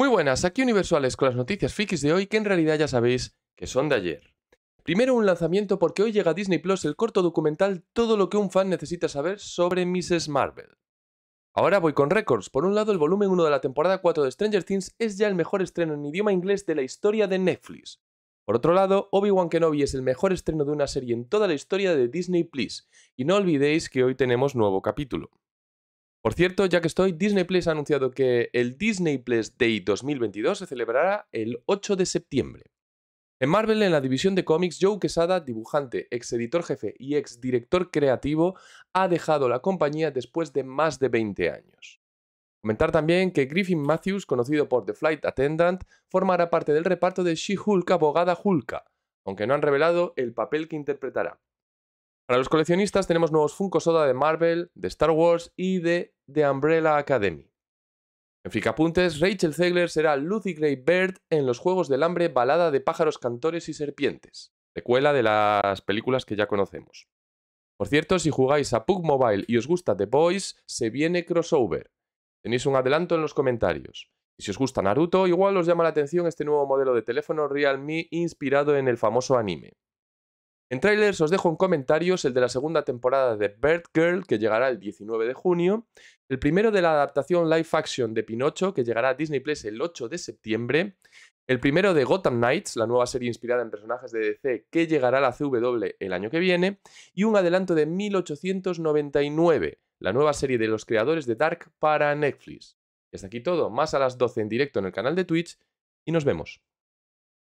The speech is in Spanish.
Muy buenas, aquí Universales con las noticias frikis de hoy que en realidad ya sabéis que son de ayer. Primero un lanzamiento porque hoy llega a Disney Plus el corto documental Todo lo que un fan necesita saber sobre Mrs. Marvel. Ahora voy con récords. Por un lado, el volumen 1 de la temporada 4 de Stranger Things es ya el mejor estreno en idioma inglés de la historia de Netflix. Por otro lado, Obi-Wan Kenobi es el mejor estreno de una serie en toda la historia de Disney Plus. Y no olvidéis que hoy tenemos nuevo capítulo. Por cierto, ya que estoy, Disney Plus ha anunciado que el Disney Plus Day 2022 se celebrará el 8 de septiembre. En Marvel, en la división de cómics, Joe Quesada, dibujante, ex editor jefe y ex director creativo, ha dejado la compañía después de más de 20 años. Comentar también que Griffin Matthews, conocido por The Flight Attendant, formará parte del reparto de She-Hulk Abogada Hulka, aunque no han revelado el papel que interpretará. Para los coleccionistas tenemos nuevos Funko Soda de Marvel, de Star Wars y de The Umbrella Academy. En ficapuntes, Rachel Zegler será Lucy Gray Bird en los Juegos del Hambre Balada de Pájaros Cantores y Serpientes, secuela de las películas que ya conocemos. Por cierto, si jugáis a Pug Mobile y os gusta The Boys, se viene crossover. Tenéis un adelanto en los comentarios. Y si os gusta Naruto, igual os llama la atención este nuevo modelo de teléfono Realme inspirado en el famoso anime. En trailers os dejo en comentarios el de la segunda temporada de Bird Girl, que llegará el 19 de junio, el primero de la adaptación live action de Pinocho, que llegará a Disney Plus el 8 de septiembre, el primero de Gotham Knights, la nueva serie inspirada en personajes de DC, que llegará a la CW el año que viene, y un adelanto de 1899, la nueva serie de los creadores de Dark para Netflix. Y hasta aquí todo, más a las 12 en directo en el canal de Twitch, y nos vemos.